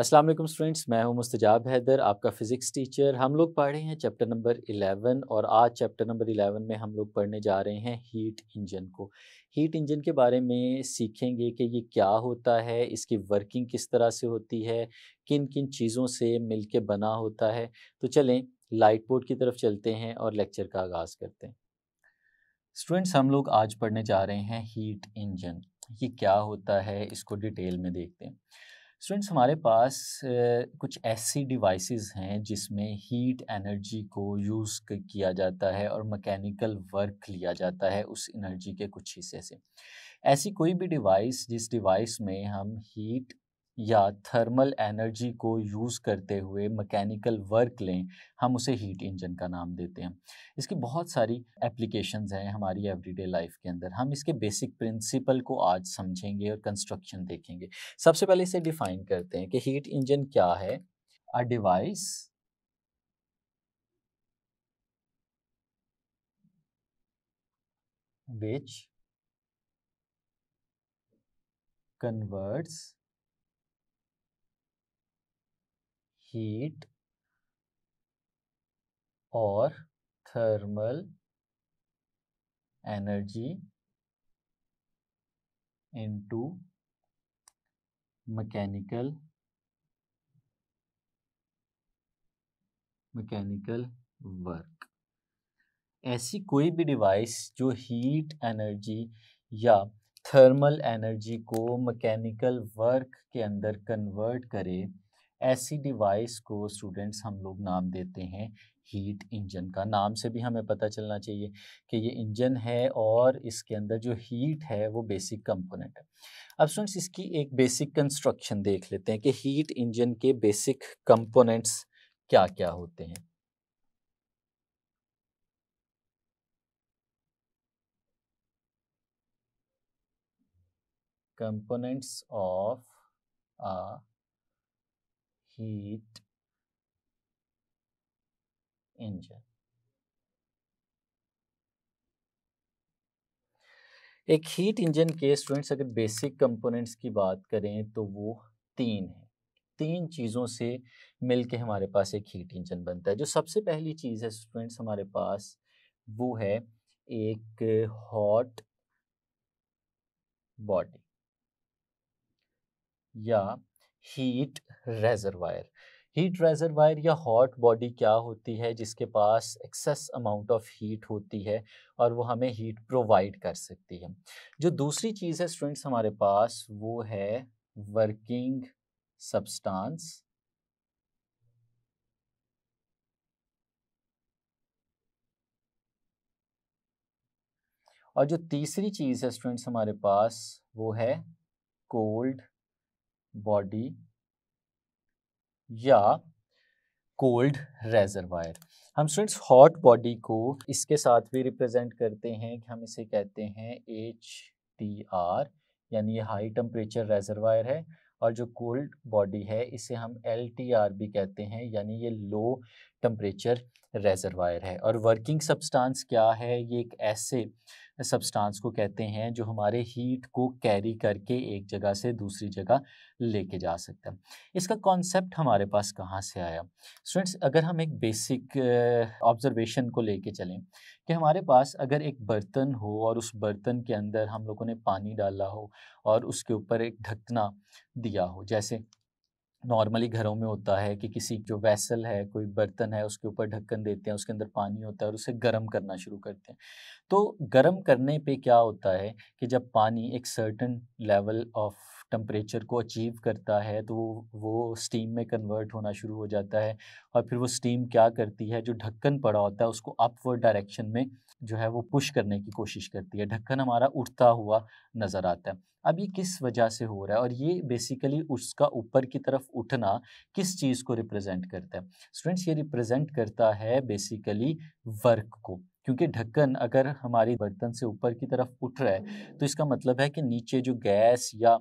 अस्सलाम वालेकुम स्टूडेंट्स मैं हूं मुस्तजाब हैदर आपका फ़िज़िक्स टीचर हम लोग पढ़ रहे हैं चैप्टर नंबर 11 और आज चैप्टर नंबर 11 में हम लोग पढ़ने जा रहे हैं हीट इंजन को हीट इंजन के बारे में सीखेंगे कि ये क्या होता है इसकी वर्किंग किस तरह से होती है किन किन चीज़ों से के बना होता है तो चलें लाइट बोर्ड की तरफ चलते हैं और लेक्चर का आगाज़ करते हैं स्टूडेंट्स हम लोग आज पढ़ने जा रहे हैं हीट इंजन ये क्या होता है इसको डिटेल में देखते हैं स्टूडेंट्स हमारे पास कुछ ऐसी डिवाइसेस हैं जिसमें हीट एनर्जी को यूज़ किया जाता है और मैकेनिकल वर्क लिया जाता है उस एनर्जी के कुछ हिस्से से ऐसी कोई भी डिवाइस जिस डिवाइस में हम हीट या थर्मल एनर्जी को यूज़ करते हुए मैकेनिकल वर्क लें हम उसे हीट इंजन का नाम देते हैं इसकी बहुत सारी एप्लीकेशंस हैं हमारी एवरीडे लाइफ के अंदर हम इसके बेसिक प्रिंसिपल को आज समझेंगे और कंस्ट्रक्शन देखेंगे सबसे पहले इसे डिफाइन करते हैं कि हीट इंजन क्या है a device which converts heat और thermal energy into mechanical mechanical work ऐसी कोई भी डिवाइस जो हीट एनर्जी या थर्मल एनर्जी को मैकेनिकल वर्क के अंदर कन्वर्ट करे ऐसी डिवाइस को स्टूडेंट्स हम लोग नाम देते हैं हीट इंजन का नाम से भी हमें पता चलना चाहिए कि ये इंजन है और इसके अंदर जो हीट है वो बेसिक कंपोनेंट है अब स्टूडेंट्स इसकी एक बेसिक कंस्ट्रक्शन देख लेते हैं कि हीट इंजन के बेसिक कंपोनेंट्स क्या क्या होते हैं components of uh heat engine. एक हीट इंजन के स्टूडेंट्स अगर बेसिक कंपोनेंट्स की बात करें तो वो तीन है तीन चीज़ों से मिलके हमारे पास एक हीट इंजन बनता है जो सबसे पहली चीज़ है स्टूडेंट्स हमारे पास वो है एक हॉट बॉडी या हीट रेजरवायर हीट रेजरवायर या हॉट बॉडी क्या होती है जिसके पास एक्सेस अमाउंट ऑफ हीट होती है और वो हमें हीट प्रोवाइड कर सकती है जो दूसरी चीज़ है स्टूडेंट्स हमारे पास वो है वर्किंग सब्सटेंस और जो तीसरी चीज़ है स्टूडेंट्स हमारे पास वो है कोल्ड बॉडी या कोल्ड रेजरवायर हम स्टूडेंट्स हॉट बॉडी को इसके साथ भी रिप्रेजेंट करते हैं कि हम इसे कहते हैं एच टी आर यानी ये हाई टेम्परेचर रेजरवायर है और जो कोल्ड बॉडी है इसे हम एल टी आर भी कहते हैं यानी ये लो टम्परेचर रेजरवायर है और वर्किंग सब्सटेंस क्या है ये एक ऐसे सब्सटेंस को कहते हैं जो हमारे हीट को कैरी करके एक जगह से दूसरी जगह लेके जा सकता है इसका कॉन्सेप्ट हमारे पास कहाँ से आया स्टूडेंट्स अगर हम एक बेसिक ऑब्जर्वेशन को लेके चलें कि हमारे पास अगर एक बर्तन हो और उस बर्तन के अंदर हम लोगों ने पानी डाला हो और उसके ऊपर एक ढकना दिया हो जैसे नॉर्मली घरों में होता है कि किसी जो वैसल है कोई बर्तन है उसके ऊपर ढक्कन देते हैं उसके अंदर पानी होता है और उसे गर्म करना शुरू करते हैं तो गर्म करने पे क्या होता है कि जब पानी एक सर्टन लेवल ऑफ टम्परेचर को अचीव करता है तो वो स्टीम में कन्वर्ट होना शुरू हो जाता है और फिर वो स्टीम क्या करती है जो ढक्कन पड़ा होता है उसको अपवर्ड डायरेक्शन में जो है वो पुश करने की कोशिश करती है ढक्कन हमारा उठता हुआ नज़र आता है अब ये किस वजह से हो रहा है और ये बेसिकली उसका ऊपर की तरफ उठना किस चीज़ को रिप्रेजेंट करता है स्टूडेंट्स ये रिप्रेजेंट करता है बेसिकली वर्क को क्योंकि ढक्कन अगर हमारी बर्तन से ऊपर की तरफ उठ रहा है तो इसका मतलब है कि नीचे जो गैस या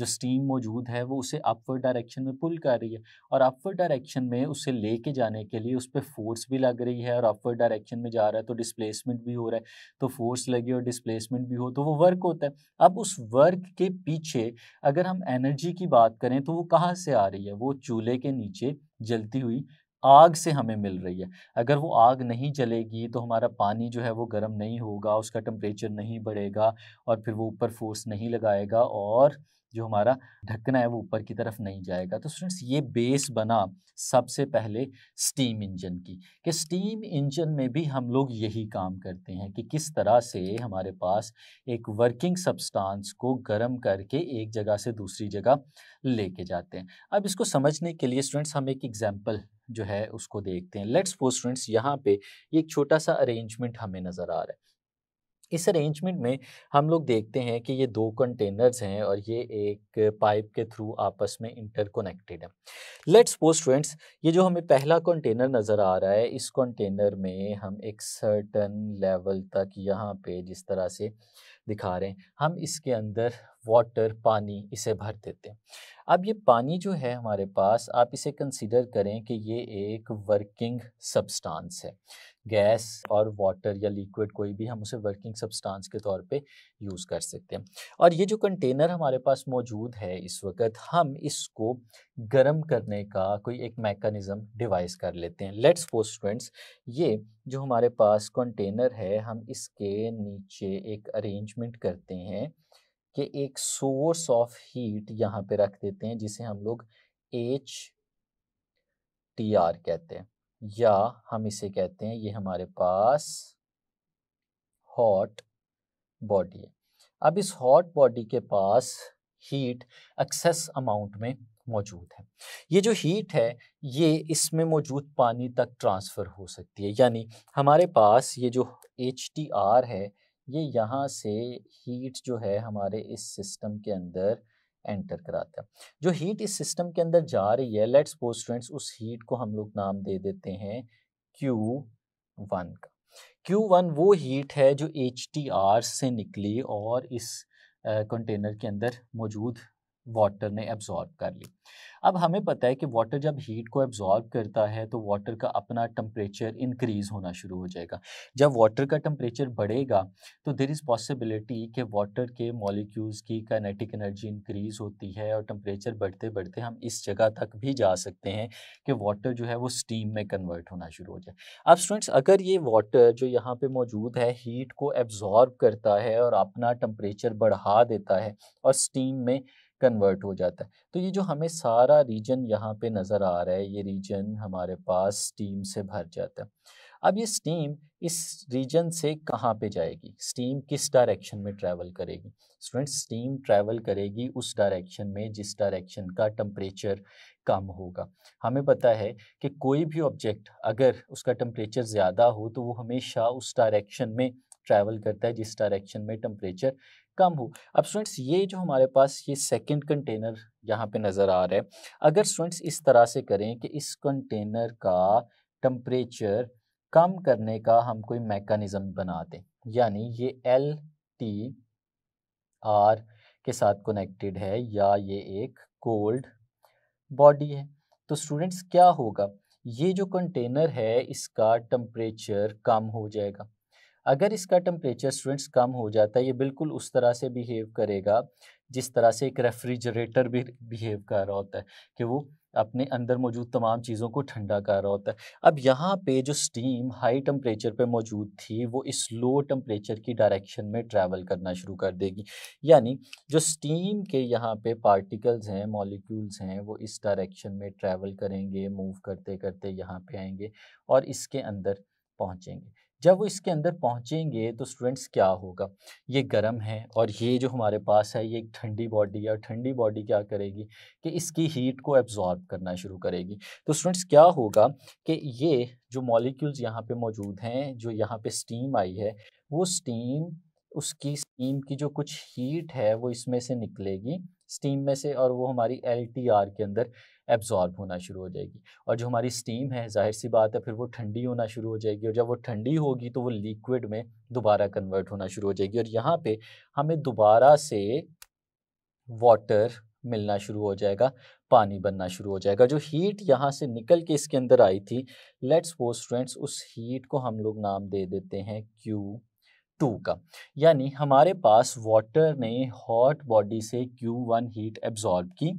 जो स्टीम मौजूद है वो उसे अपवर्ड डायरेक्शन में पुल कर रही है और अपवर्ड डायरेक्शन में उसे लेके जाने के लिए उस पर फोर्स भी लग रही है और अपवर्ड डायरेक्शन में जा रहा है तो डिस्प्लेसमेंट भी हो रहा है तो फोर्स लगी और डिस्प्लेसमेंट भी हो तो वो वर्क होता है अब उस वर्क के पीछे अगर हम एनर्जी की बात करें तो वो कहाँ से आ रही है वो चूल्हे के नीचे जलती हुई आग से हमें मिल रही है अगर वो आग नहीं जलेगी तो हमारा पानी जो है वो गर्म नहीं होगा उसका टम्परेचर नहीं बढ़ेगा और फिर वो ऊपर फोर्स नहीं लगाएगा और जो हमारा ढकना है वो ऊपर की तरफ नहीं जाएगा तो स्टूडेंट्स ये बेस बना सबसे पहले स्टीम इंजन की कि स्टीम इंजन में भी हम लोग यही काम करते हैं कि किस तरह से हमारे पास एक वर्किंग सब्सटेंस को गर्म करके एक जगह से दूसरी जगह लेके जाते हैं अब इसको समझने के लिए स्टूडेंट्स हम एक एग्जाम्पल जो है उसको देखते हैं लेट्स फॉर स्टूडेंट्स यहाँ पे एक छोटा सा अरेंजमेंट हमें नज़र आ रहा है इस अरेंजमेंट में हम लोग देखते हैं कि ये दो कंटेनर्स हैं और ये एक पाइप के थ्रू आपस में इंटरकोनेक्टेड है लेट्स सपोज स्टूडेंट्स ये जो हमें पहला कंटेनर नज़र आ रहा है इस कंटेनर में हम एक सर्टन लेवल तक यहाँ पे जिस तरह से दिखा रहे हैं हम इसके अंदर वाटर पानी इसे भर देते हैं अब ये पानी जो है हमारे पास आप इसे कंसिडर करें कि ये एक वर्किंग सबस्टांस है गैस और वाटर या लिक्विड कोई भी हम उसे वर्किंग सब्सटेंस के तौर पे यूज़ कर सकते हैं और ये जो कंटेनर हमारे पास मौजूद है इस वक्त हम इसको गर्म करने का कोई एक मैकेनिज़्म डिवाइस कर लेते हैं लेट्स फोर स्टूडेंट्स ये जो हमारे पास कंटेनर है हम इसके नीचे एक अरेंजमेंट करते हैं कि एक सोर्स ऑफ हीट यहाँ पर रख देते हैं जिसे हम लोग एच टी आर कहते हैं या हम इसे कहते हैं ये हमारे पास हॉट बॉडी है अब इस हॉट बॉडी के पास हीट एक्सेस अमाउंट में मौजूद है ये जो हीट है ये इसमें मौजूद पानी तक ट्रांसफ़र हो सकती है यानी हमारे पास ये जो एच है ये यहाँ से हीट जो है हमारे इस सिस्टम के अंदर एंटर कराता हैं जो हीट इस सिस्टम के अंदर जा रही है लेट्स सपोज स्टूडेंट्स उस हीट को हम लोग नाम दे देते हैं क्यू वन का क्यू वन वो हीट है जो एच टी आर से निकली और इस कंटेनर के अंदर मौजूद वाटर ने एब्जॉर्ब कर ली अब हमें पता है कि वाटर जब हीट को एब्जॉर्ब करता है तो वाटर का अपना टम्परेचर इंक्रीज होना शुरू हो जाएगा जब वाटर का टम्परेचर बढ़ेगा तो देर इज़ पॉसिबिलिटी कि वाटर के मॉलिक्यूल्स की काइनेटिक एनर्जी इंक्रीज होती है और टम्परेचर बढ़ते बढ़ते हम इस जगह तक भी जा सकते हैं कि वाटर जो है वो स्टीम में कन्वर्ट होना शुरू हो जाए अब स्टूडेंट्स अगर ये वाटर जो यहाँ पर मौजूद है हीट को एब्जॉर्ब करता है और अपना टम्परेचर बढ़ा देता है और स्टीम में कन्वर्ट हो जाता है तो ये जो हमें सारा रीजन यहाँ पे नज़र आ रहा है ये रीजन हमारे पास स्टीम से भर जाता है अब ये स्टीम इस रीजन से कहाँ पे जाएगी स्टीम किस डायरेक्शन में ट्रैवल करेगी स्टूडेंट्स स्टीम ट्रैवल करेगी उस डायरेक्शन में जिस डायरेक्शन का टम्परेचर कम होगा हमें पता है कि कोई भी ऑब्जेक्ट अगर उसका टम्परेचर ज़्यादा हो तो वो हमेशा उस डायरेक्शन में ट्रैवल करता है जिस डायरेक्शन में टम्परेचर कम हो अब स्टूडेंट्स ये जो हमारे पास ये सेकंड कंटेनर यहाँ पे नज़र आ रहा है अगर स्टूडेंट्स इस तरह से करें कि इस कंटेनर का टम्परेचर कम करने का हम कोई मैकानिज़म बना दें यानी ये एल टी आर के साथ कनेक्टेड है या ये एक कोल्ड बॉडी है तो स्टूडेंट्स क्या होगा ये जो कंटेनर है इसका टम्परेचर कम हो जाएगा अगर इसका टम्परेचर स्टूडेंट्स कम हो जाता है ये बिल्कुल उस तरह से बिहेव करेगा जिस तरह से एक रेफ्रिजरेटर भी बिहेव कर रहा होता है कि वो अपने अंदर मौजूद तमाम चीज़ों को ठंडा कर रहा होता है अब यहाँ पे जो स्टीम हाई टम्परेचर पे मौजूद थी वो इस लो टम्परेचर की डायरेक्शन में ट्रैवल करना शुरू कर देगी यानी जो स्टीम के यहाँ पे पार्टिकल्स हैं मॉलिक्यूल्स हैं वो इस डायरेक्शन में ट्रैवल करेंगे मूव करते करते यहाँ पे आएंगे और इसके अंदर पहुँचेंगे जब वो इसके अंदर पहुँचेंगे तो स्टूडेंट्स क्या होगा ये गर्म है और ये जो हमारे पास है ये एक ठंडी बॉडी है और ठंडी बॉडी क्या करेगी कि इसकी हीट को एब्जॉर्ब करना शुरू करेगी तो स्टूडेंट्स क्या होगा कि ये जो मॉलिक्यूल्स यहाँ पे मौजूद हैं जो यहाँ पे स्टीम आई है वो स्टीम उसकी स्टीम की जो कुछ हीट है वो इसमें से निकलेगी स्टीम में से और वो हमारी एल के अंदर एब्जॉर्ब होना शुरू हो जाएगी और जो हमारी स्टीम है जाहिर सी बात है फिर वो ठंडी होना शुरू हो जाएगी और जब वो ठंडी होगी तो वो लिक्विड में दोबारा कन्वर्ट होना शुरू हो जाएगी और यहाँ पे हमें दोबारा से वाटर मिलना शुरू हो जाएगा पानी बनना शुरू हो जाएगा जो हीट यहाँ से निकल के इसके अंदर आई थी लेट्स वो स्टूडेंट्स उस हीट को हम लोग नाम दे देते हैं क्यू टू का यानी हमारे पास वाटर ने हॉट बॉडी से क्यू वन हीट एब्जॉर्ब की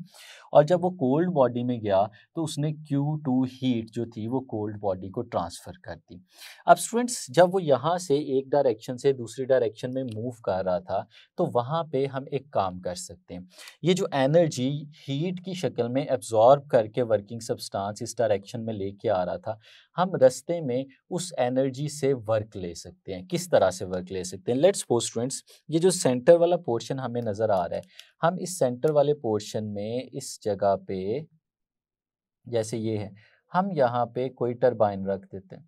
और जब वो कोल्ड बॉडी में गया तो उसने क्यू टू हीट जो थी वो कोल्ड बॉडी को ट्रांसफ़र कर दी अब स्टूडेंट्स जब वो यहाँ से एक डायरेक्शन से दूसरी डायरेक्शन में मूव कर रहा था तो वहाँ पे हम एक काम कर सकते हैं ये जो एनर्जी हीट की शक्ल में एब्जॉर्ब करके वर्किंग सब्सटेंस इस डायरेक्शन में लेके आ रहा था हम रस्ते में उस एनर्जी से वर्क ले सकते हैं किस तरह से वर्क वर्क ले सकते हैं लेट्स सपोज स्टूडेंट्स ये जो सेंटर वाला पोर्शन हमें नज़र आ रहा है हम इस सेंटर वाले पोर्शन में इस जगह पे जैसे ये है हम यहाँ पे कोई टरबाइन रख देते हैं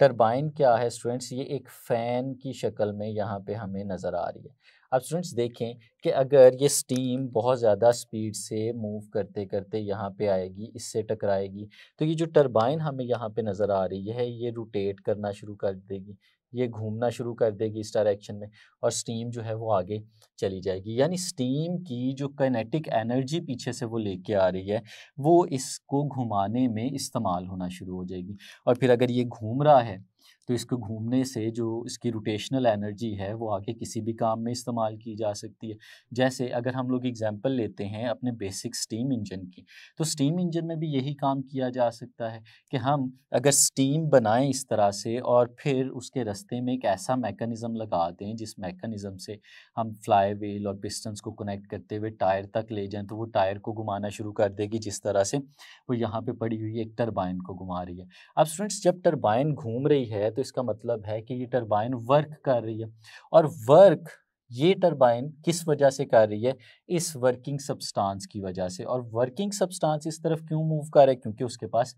टरबाइन क्या है स्टूडेंट्स ये एक फ़ैन की शक्ल में यहाँ पे हमें नज़र आ रही है अब स्टूडेंट्स देखें कि अगर ये स्टीम बहुत ज़्यादा स्पीड से मूव करते करते यहाँ पे आएगी इससे टकराएगी तो ये जो टरबाइन हमें यहाँ पे नज़र आ रही है ये रोटेट करना शुरू कर देगी ये घूमना शुरू कर देगी इस डायरेक्शन में और स्टीम जो है वो आगे चली जाएगी यानी स्टीम की जो कनेटिक एनर्जी पीछे से वो लेके आ रही है वो इसको घुमाने में इस्तेमाल होना शुरू हो जाएगी और फिर अगर ये घूम रहा है तो इसको घूमने से जो इसकी रोटेशनल एनर्जी है वो आगे किसी भी काम में इस्तेमाल की जा सकती है जैसे अगर हम लोग एग्जांपल लेते हैं अपने बेसिक स्टीम इंजन की तो स्टीम इंजन में भी यही काम किया जा सकता है कि हम अगर स्टीम बनाएं इस तरह से और फिर उसके रास्ते में एक ऐसा मैकेनिज़म लगा दें जिस मैकेनिज़म से हम फ्लाई व्हील और पिस्टन्स को कनेक्ट करते हुए टायर तक ले जाएँ तो वो टायर को घुमाना शुरू कर देगी जिस तरह से वो यहाँ पर पड़ी हुई एक टर्बाइन को घुमा रही है अब स्टूडेंट्स जब टर्बाइन घूम रही है तो इसका मतलब है कि ये टर्बाइन वर्क कर रही है और वर्क ये टर्बाइन किस वजह से कर रही है इस वर्किंग सब्सटेंस की वजह से और वर्किंग सब्सटेंस इस तरफ क्यों मूव कर रहा है क्योंकि उसके पास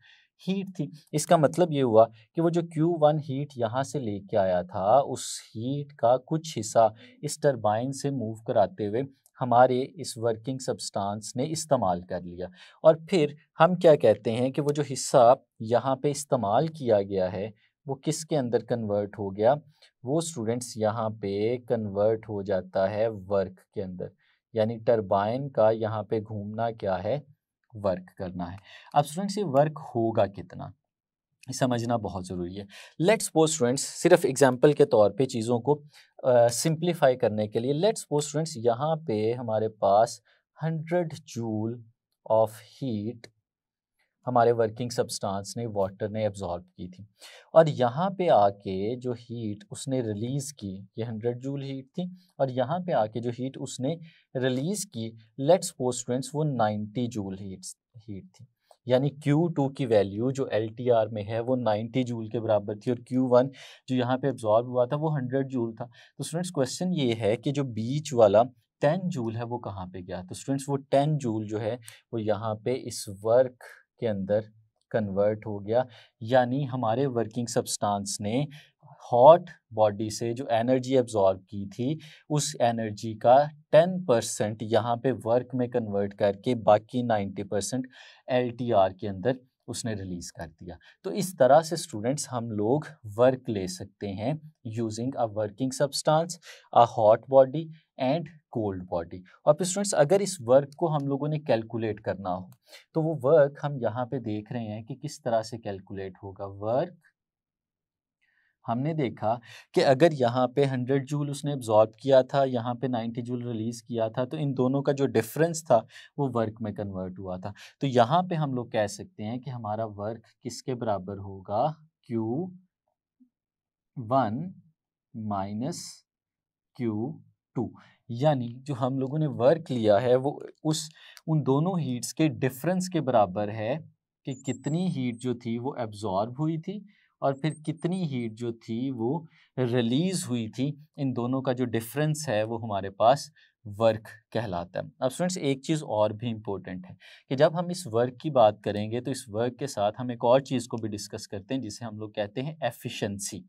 हीट थी इसका मतलब ये हुआ कि वो जो Q1 हीट यहाँ से लेके आया था उस हीट का कुछ हिस्सा इस टर्बाइन से मूव कराते हुए हमारे इस वर्किंग सब्सटेंस ने इस्तेमाल कर लिया और फिर हम क्या कहते हैं कि वो जो हिस्सा यहाँ पे इस्तेमाल किया गया है वो किसके अंदर कन्वर्ट हो गया वो स्टूडेंट्स यहाँ पे कन्वर्ट हो जाता है वर्क के अंदर यानी टरबाइन का यहाँ पे घूमना क्या है वर्क करना है अब स्टूडेंट्स ये वर्क होगा कितना समझना बहुत ज़रूरी है लेट्स सपोज स्टूडेंट्स सिर्फ एग्जाम्पल के तौर पे चीज़ों को सिंप्लीफाई uh, करने के लिए लेट्स सपोज स्टूडेंट्स यहाँ पे हमारे पास हंड्रेड जूल ऑफ हीट हमारे वर्किंग सब्सटेंस ने वाटर ने एब्जॉर्ब की थी और यहाँ पे आके जो हीट उसने रिलीज़ की ये हंड्रेड जूल हीट थी और यहाँ पे आके जो हीट उसने रिलीज़ की लेट्स सपोज स्टूडेंट्स वो नाइन्टी जूल हीट हीट थी यानी Q2 की वैल्यू जो एल में है वो 90 जूल के बराबर थी और Q1 जो यहाँ पे एब्जॉर्ब हुआ था वो 100 जूल था तो स्टूडेंट्स क्वेश्चन ये है कि जो बीच वाला 10 जूल है वो कहाँ पे गया तो स्टूडेंट्स वो 10 जूल जो है वो यहाँ पे इस वर्क के अंदर कन्वर्ट हो गया यानी हमारे वर्किंग सब्सटेंस ने हॉट बॉडी से जो एनर्जी एब्जॉर्ब की थी उस एनर्जी का टेन परसेंट यहाँ पर वर्क में कन्वर्ट करके बाकी नाइन्टी परसेंट एल के अंदर उसने रिलीज़ कर दिया तो इस तरह से स्टूडेंट्स हम लोग वर्क ले सकते हैं using a working substance a hot body and cold body और फिर स्टूडेंट्स अगर इस वर्क को हम लोगों ने कैलकुलेट करना हो तो वो वर्क हम यहाँ पे देख रहे हैं कि किस तरह से कैलकुलेट होगा वर्क हमने देखा कि अगर यहाँ पे 100 जूल उसने एब्जॉर्ब किया था यहाँ पे 90 जूल रिलीज़ किया था तो इन दोनों का जो डिफरेंस था वो वर्क में कन्वर्ट हुआ था तो यहाँ पे हम लोग कह सकते हैं कि हमारा वर्क किसके बराबर होगा Q one minus Q two यानी जो हम लोगों ने वर्क लिया है वो उस उन दोनों हीट्स के डिफरेंस के बराबर है कि कितनी हीट जो थी वो एब्जॉर्ब हुई थी और फिर कितनी हीट जो थी वो रिलीज़ हुई थी इन दोनों का जो डिफरेंस है वो हमारे पास वर्क कहलाता है अब स्टूडेंट्स एक चीज़ और भी इम्पोर्टेंट है कि जब हम इस वर्क की बात करेंगे तो इस वर्क के साथ हम एक और चीज़ को भी डिस्कस करते हैं जिसे हम लोग कहते हैं एफिशिएंसी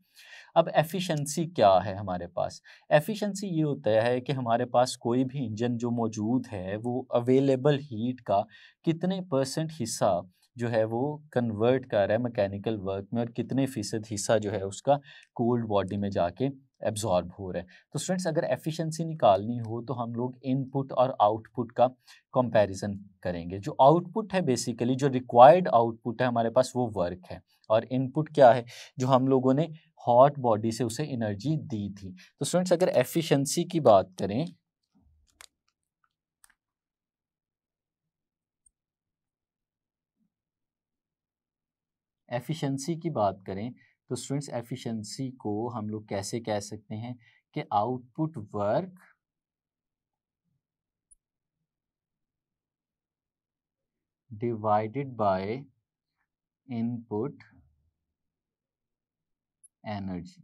अब एफिशिएंसी क्या है हमारे पास एफिशिएंसी ये होता है कि हमारे पास कोई भी इंजन जो मौजूद है वो अवेलेबल हीट का कितने परसेंट हिस्सा जो है वो कन्वर्ट कर रहा है मैकेनिकल वर्क में और कितने फ़ीसद हिस्सा जो है उसका कोल्ड बॉडी में जाके एब्जॉर्ब हो रहा है तो स्टूडेंट्स अगर एफिशिएंसी निकालनी हो तो हम लोग इनपुट और आउटपुट का कंपैरिजन करेंगे जो आउटपुट है बेसिकली जो रिक्वायर्ड आउटपुट है हमारे पास वो वर्क है और इनपुट क्या है जो हम लोगों ने हॉट बॉडी से उसे एनर्जी दी थी तो स्टूडेंट्स अगर एफिशिएंसी की बात करें एफिशिएंसी की बात करें तो स्टूडेंट्स एफिशिएंसी को हम लोग कैसे कह सकते हैं कि output work divided by input energy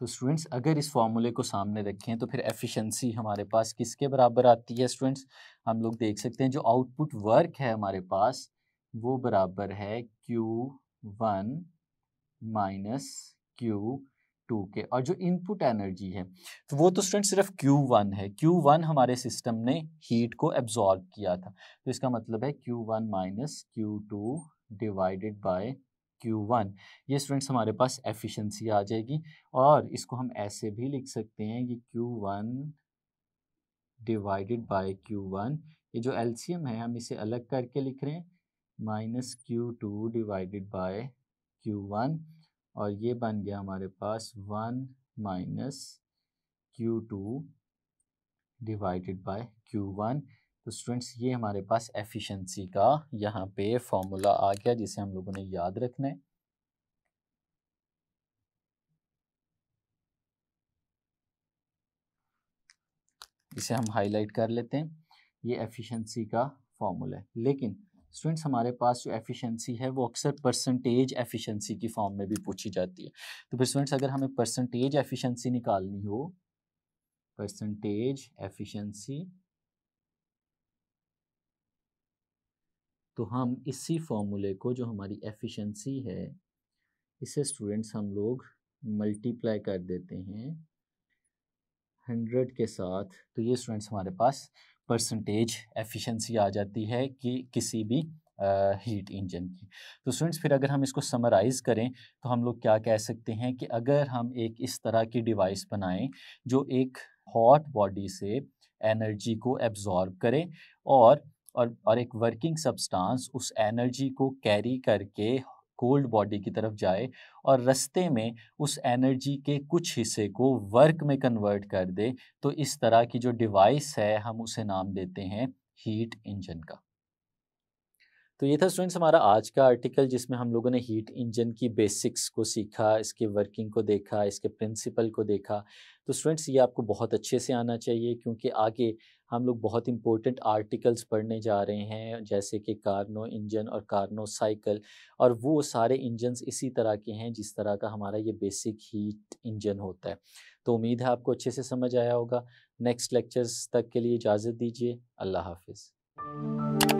तो स्टूडेंट्स अगर इस फॉर्मूले को सामने रखें तो फिर एफिशिएंसी हमारे पास किसके बराबर आती है स्टूडेंट्स हम लोग देख सकते हैं जो आउटपुट वर्क है हमारे पास वो बराबर है Q one minus Q two के और जो इनपुट एनर्जी है तो वो तो स्टूडेंट सिर्फ Q1 है Q1 हमारे सिस्टम ने हीट को एब्जॉर्ब किया था तो इसका मतलब है Q1 one minus Q two divided by one ये स्टूडेंट्स हमारे पास एफिशिएंसी आ जाएगी और इसको हम ऐसे भी लिख सकते हैं कि Q1 डिवाइडेड बाय वन ये जो एल्शियम है हम इसे अलग करके लिख रहे हैं minus Q two divided by Q one और ये बन गया हमारे पास one minus Q two divided by Q one तो स्टूडेंट्स ये हमारे पास एफिशिएंसी का यहाँ पे फॉर्मूला आ गया जिसे हम लोगों ने याद रखना है इसे हम हाईलाइट कर लेते हैं ये एफिशिएंसी का फॉर्मूला है लेकिन स्टूडेंट्स हमारे पास जो एफिशिएंसी है वो अक्सर परसेंटेज एफिशिएंसी की फॉर्म में भी पूछी जाती है तो फिर स्टूडेंट्स अगर हमें परसेंटेज एफिशिएंसी निकालनी हो परसेंटेज एफिशिएंसी तो हम इसी फॉर्मूले को जो हमारी एफिशिएंसी है इसे स्टूडेंट्स हम लोग मल्टीप्लाई कर देते हैं हंड्रेड के साथ तो ये स्टूडेंट्स हमारे पास परसेंटेज एफिशिएंसी आ जाती है कि किसी भी हीट uh, इंजन की तो स्टूडेंट्स फिर अगर हम इसको समराइज़ करें तो हम लोग क्या कह सकते हैं कि अगर हम एक इस तरह की डिवाइस बनाएं जो एक हॉट बॉडी से एनर्जी को एब्जॉर्ब करें और और और एक वर्किंग सब्सटेंस उस एनर्जी को कैरी करके कोल्ड बॉडी की तरफ जाए और रस्ते में उस एनर्जी के कुछ हिस्से को वर्क में कन्वर्ट कर दे तो इस तरह की जो डिवाइस है हम उसे नाम देते हैं हीट इंजन का तो ये था स्टूडेंट्स हमारा आज का आर्टिकल जिसमें हम लोगों ने हीट इंजन की बेसिक्स को सीखा इसके वर्किंग को देखा इसके प्रिंसिपल को देखा तो स्टूडेंट्स ये आपको बहुत अच्छे से आना चाहिए क्योंकि आगे हम लोग बहुत इंपॉर्टेंट आर्टिकल्स पढ़ने जा रहे हैं जैसे कि कार्नो इंजन और कार्नो साइकिल और वो सारे इंजनस इसी तरह के हैं जिस तरह का हमारा ये बेसिक हीट इंजन होता है तो उम्मीद है आपको अच्छे से समझ आया होगा नेक्स्ट लेक्चर्स तक के लिए इजाज़त दीजिए अल्लाह हाफिज़